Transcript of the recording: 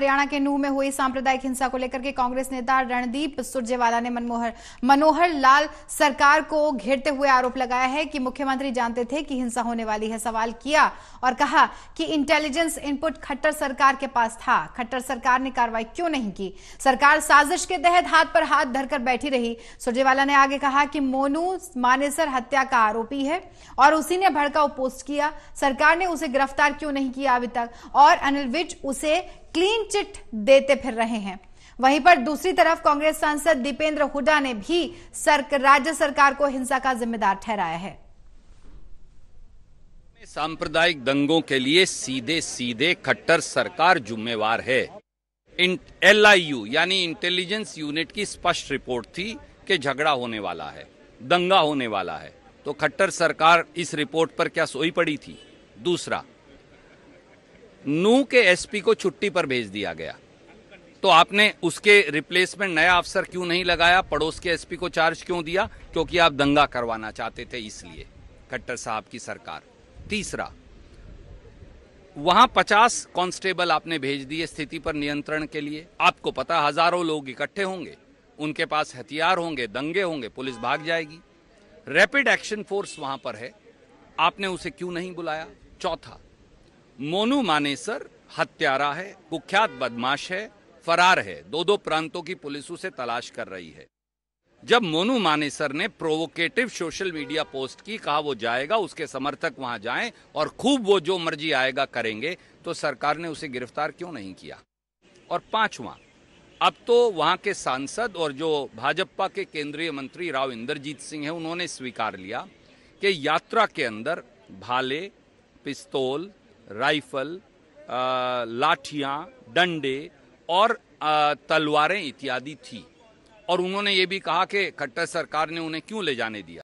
हरियाणा के नूह में हुई सांप्रदायिक हिंसा को लेकर के कांग्रेस नेता रणदीप सुरजेवाला ने मनमोहर मनोहर लाल सरकार को घेरते हुए आरोप लगाया है कि मुख्यमंत्री जानते थे कि हिंसा होने वाली है सवाल किया और कहा कि इंटेलिजेंस इनपुट खट्टर सरकार के पास था खट्टर सरकार ने कार्रवाई क्यों नहीं की सरकार साजिश के तहत हाथ पर हाथ धरकर बैठी रही सुरजेवाला ने आगे कहा कि मोनू मानेसर हत्या का आरोपी है और उसी ने भड़काऊ पोस्ट किया सरकार ने उसे गिरफ्तार क्यों नहीं किया अभी तक और अनिल विज उसे क्लीन चिट देते फिर रहे हैं वहीं पर दूसरी तरफ कांग्रेस सांसद दीपेंद्र हुडा ने भी सरक, राज्य सरकार को हिंसा का जिम्मेदार ठहराया है सांप्रदायिक दंगों के लिए सीधे सीधे खट्टर सरकार जुम्मेवार है एल आई यू यानी इंटेलिजेंस यूनिट की स्पष्ट रिपोर्ट थी कि झगड़ा होने वाला है दंगा होने वाला है तो खट्टर सरकार इस रिपोर्ट पर क्या सोई पड़ी थी दूसरा नू के एसपी को छुट्टी पर भेज दिया गया तो आपने उसके रिप्लेसमेंट नया अफसर क्यों नहीं लगाया पड़ोस के एसपी को चार्ज क्यों दिया क्योंकि आप दंगा करवाना चाहते थे इसलिए खट्टर साहब की सरकार तीसरा वहां पचास कांस्टेबल आपने भेज दिए स्थिति पर नियंत्रण के लिए आपको पता हजारों लोग इकट्ठे होंगे उनके पास हथियार होंगे दंगे होंगे पुलिस भाग जाएगी रैपिड एक्शन फोर्स वहां पर है आपने उसे क्यों नहीं बुलाया चौथा मोनू मानेसर हत्यारा है कुख्यात बदमाश है फरार है दो दो प्रांतों की पुलिस उसे तलाश कर रही है जब मोनू मानेसर ने प्रोवोकेटिव सोशल मीडिया पोस्ट की कहा वो जाएगा उसके समर्थक वहां जाएं और खूब वो जो मर्जी आएगा करेंगे तो सरकार ने उसे गिरफ्तार क्यों नहीं किया और पांचवा अब तो वहां के सांसद और जो भाजपा के केंद्रीय मंत्री राव इंद्रजीत सिंह है उन्होंने स्वीकार लिया कि यात्रा के अंदर भाले पिस्तौल राइफल लाठियाँ डंडे और तलवारें इत्यादि थी और उन्होंने ये भी कहा कि खट्टर सरकार ने उन्हें क्यों ले जाने दिया